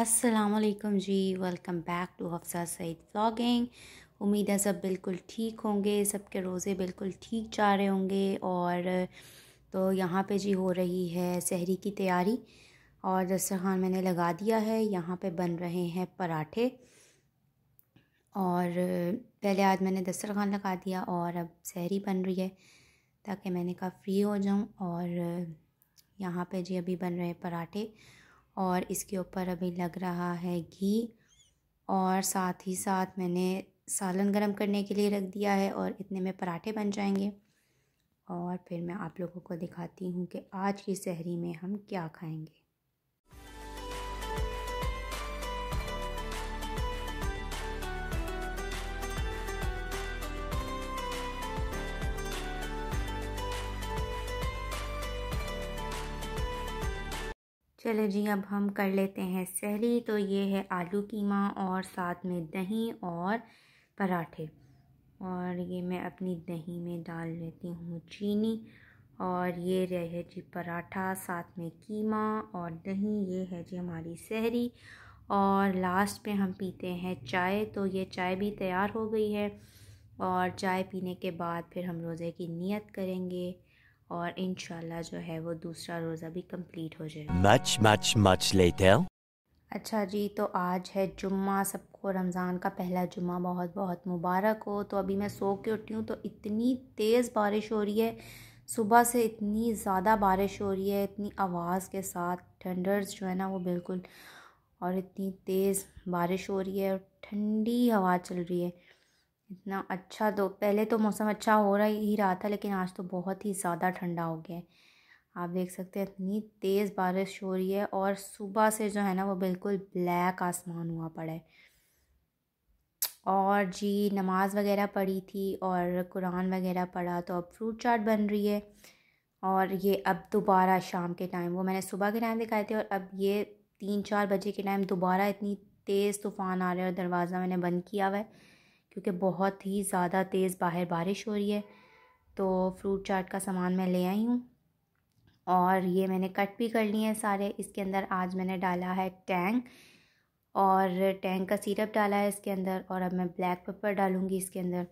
असलकम जी welcome back to Hafsa Saeed vlogging उम्मीद है सब बिल्कुल ठीक होंगे सबके रोज़े बिल्कुल ठीक जा रहे होंगे और तो यहाँ पे जी हो रही है सहरी की तैयारी और दस्तरखान मैंने लगा दिया है यहाँ पे बन रहे हैं पराठे और पहले आज मैंने दस्तरखान लगा दिया और अब सहरी बन रही है ताकि मैंने कहा फ्री हो जाऊँ और यहाँ पे जी अभी बन रहे हैं पराठे और इसके ऊपर अभी लग रहा है घी और साथ ही साथ मैंने सालन गरम करने के लिए रख दिया है और इतने में पराठे बन जाएंगे और फिर मैं आप लोगों को दिखाती हूँ कि आज की सहरी में हम क्या खाएंगे चलो जी अब हम कर लेते हैं सहरी तो ये है आलू कीमा और साथ में दही और पराठे और ये मैं अपनी दही में डाल लेती हूँ चीनी और ये रहे जी पराठा साथ में कीमा और दही ये है जी हमारी सहरी और लास्ट पे हम पीते हैं चाय तो ये चाय भी तैयार हो गई है और चाय पीने के बाद फिर हम रोज़े की नियत करेंगे और इन जो है वो दूसरा रोज़ा भी कंप्लीट हो जाए मच मच मच later. अच्छा जी तो आज है जुम्मा सबको रमज़ान का पहला जुम्मा बहुत बहुत मुबारक हो तो अभी मैं सो के उठी हूँ तो इतनी तेज़ बारिश हो रही है सुबह से इतनी ज़्यादा बारिश हो रही है इतनी आवाज़ के साथ ठंडर्स जो है ना वो बिल्कुल और इतनी तेज़ बारिश हो रही है और ठंडी हवा चल रही है इतना अच्छा तो पहले तो मौसम अच्छा हो रहा ही रहा था लेकिन आज तो बहुत ही ज़्यादा ठंडा हो गया है आप देख सकते हैं इतनी तेज़ बारिश हो रही है और सुबह से जो है ना वो बिल्कुल ब्लैक आसमान हुआ पड़ा है और जी नमाज़ वगैरह पढ़ी थी और कुरान वगैरह पढ़ा तो अब फ्रूट चाट बन रही है और ये अब दोबारा शाम के टाइम वो मैंने सुबह के टाइम दिखाए थे और अब ये तीन चार बजे के टाइम दोबारा इतनी तेज़ तूफ़ान आ रहा है और दरवाज़ा मैंने बंद किया हुआ है क्योंकि बहुत ही ज़्यादा तेज़ बाहर बारिश हो रही है तो फ्रूट चाट का सामान मैं ले आई हूँ और ये मैंने कट भी कर लिए हैं सारे इसके अंदर आज मैंने डाला है टैंग और टैंग का सिरप डाला है इसके अंदर और अब मैं ब्लैक पेपर डालूँगी इसके अंदर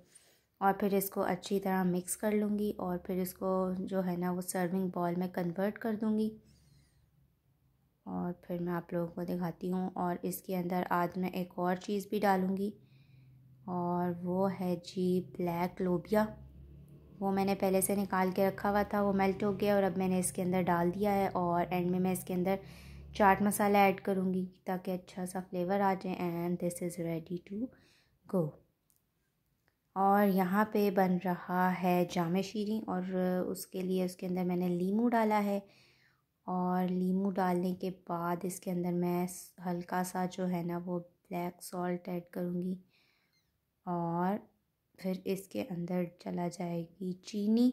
और फिर इसको अच्छी तरह मिक्स कर लूँगी और फिर इसको जो है ना वो सर्विंग बॉल में कन्वर्ट कर दूँगी और फिर मैं आप लोगों को दिखाती हूँ और इसके अंदर आज मैं एक और चीज़ भी डालूँगी और वो है जी ब्लैक लोबिया वो मैंने पहले से निकाल के रखा हुआ था वो मेल्ट हो गया और अब मैंने इसके अंदर डाल दिया है और एंड में मैं इसके अंदर चाट मसाला ऐड करूँगी ताकि अच्छा सा फ्लेवर आ जाए and this is ready to go और यहाँ पे बन रहा है जाम शीरी और उसके लिए उसके अंदर मैंने लीमू डाला है और लीमू डालने के बाद इसके अंदर मैं हल्का सा जो है ना वो ब्लैक सॉल्ट ऐड करूँगी और फिर इसके अंदर चला जाएगी चीनी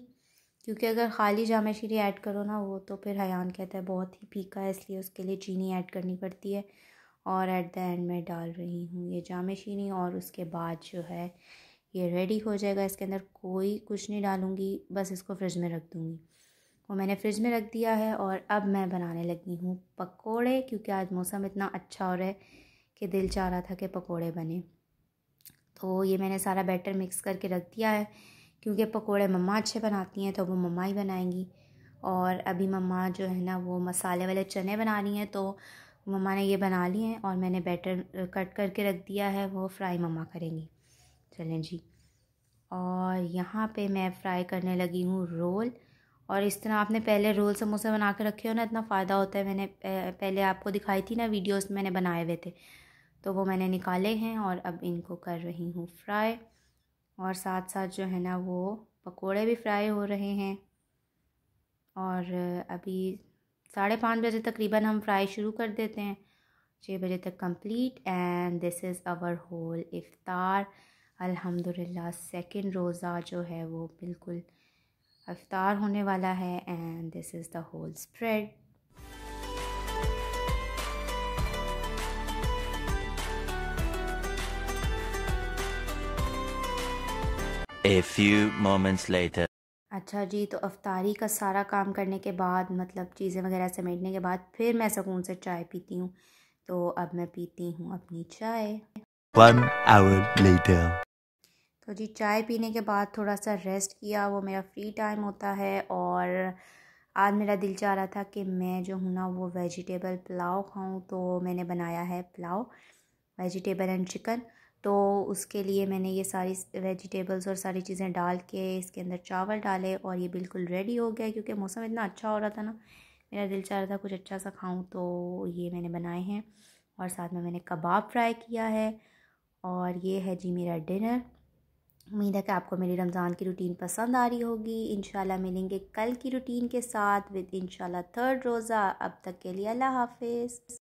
क्योंकि अगर खाली जामा शीरी ऐड करो ना वो तो फिर हयान कहता है बहुत ही फीका है इसलिए उसके लिए चीनी ऐड करनी पड़ती है और एट द एंड मैं डाल रही हूँ ये जाम शीरी और उसके बाद जो है ये रेडी हो जाएगा इसके अंदर कोई कुछ नहीं डालूँगी बस इसको फ्रिज में रख दूँगी वो मैंने फ्रिज में रख दिया है और अब मैं बनाने लगी हूँ पकोड़े क्योंकि आज मौसम इतना अच्छा हो रहा है कि दिल चाह रहा था कि पकोड़े बने तो ये मैंने सारा बैटर मिक्स करके रख दिया है क्योंकि पकोड़े मम्मा अच्छे बनाती हैं तो वो मम्मा ही बनाएंगी और अभी मम्मा जो है ना वो मसाले वाले चने बना रही हैं तो मम्मा ने ये बना लिए हैं और मैंने बैटर कट करके रख दिया है वो फ्राई मम्मा करेंगी चलें जी और यहाँ पे मैं फ्राई करने लगी हूँ रोल और इस तरह आपने पहले रोल समोसे बना के रखे हो ना इतना फ़ायदा होता है मैंने पहले आपको दिखाई थी ना वीडियोस मैंने बनाए हुए थे तो वो मैंने निकाले हैं और अब इनको कर रही हूँ फ्राई और साथ साथ जो है ना वो पकोड़े भी फ्राई हो रहे हैं और अभी साढ़े पाँच बजे तकरीबन हम फ्राई शुरू कर देते हैं छः बजे तक complete and this is our whole इफ्तार अल्हम्दुलिल्लाह सेकंड रोज़ा जो है वो बिल्कुल अफ्तार होने वाला है and this is the whole spread A few moments later. अच्छा जी तो अफ्तारी का सारा काम करने के बाद मतलब चीज़ें वगैरह समेटने के बाद फिर मैं सुकून से चाय पीती हूँ तो अब मैं पीती हूँ अपनी चाय One hour later. तो जी चाय पीने के बाद थोड़ा सा रेस्ट किया वो मेरा फ्री टाइम होता है और आज मेरा दिल चाह रहा था कि मैं जो हूँ ना वो वेजिटेबल पुलाव खाऊँ तो मैंने बनाया है पुलाव वेजिटेबल एंड चिकन तो उसके लिए मैंने ये सारी वेजिटेबल्स और सारी चीज़ें डाल के इसके अंदर चावल डाले और ये बिल्कुल रेडी हो गया क्योंकि मौसम इतना अच्छा हो रहा था ना मेरा दिल चाह रहा था कुछ अच्छा सा खाऊं तो ये मैंने बनाए हैं और साथ में मैंने कबाब फ्राई किया है और ये है जी मेरा डिनर उम्मीद है कि आपको मेरी रमज़ान की रूटीन पसंद आ रही होगी इन मिलेंगे कल की रूटीन के साथ विद इन थर्ड रोज़ा अब तक के लिए अल्लाह हाफिज़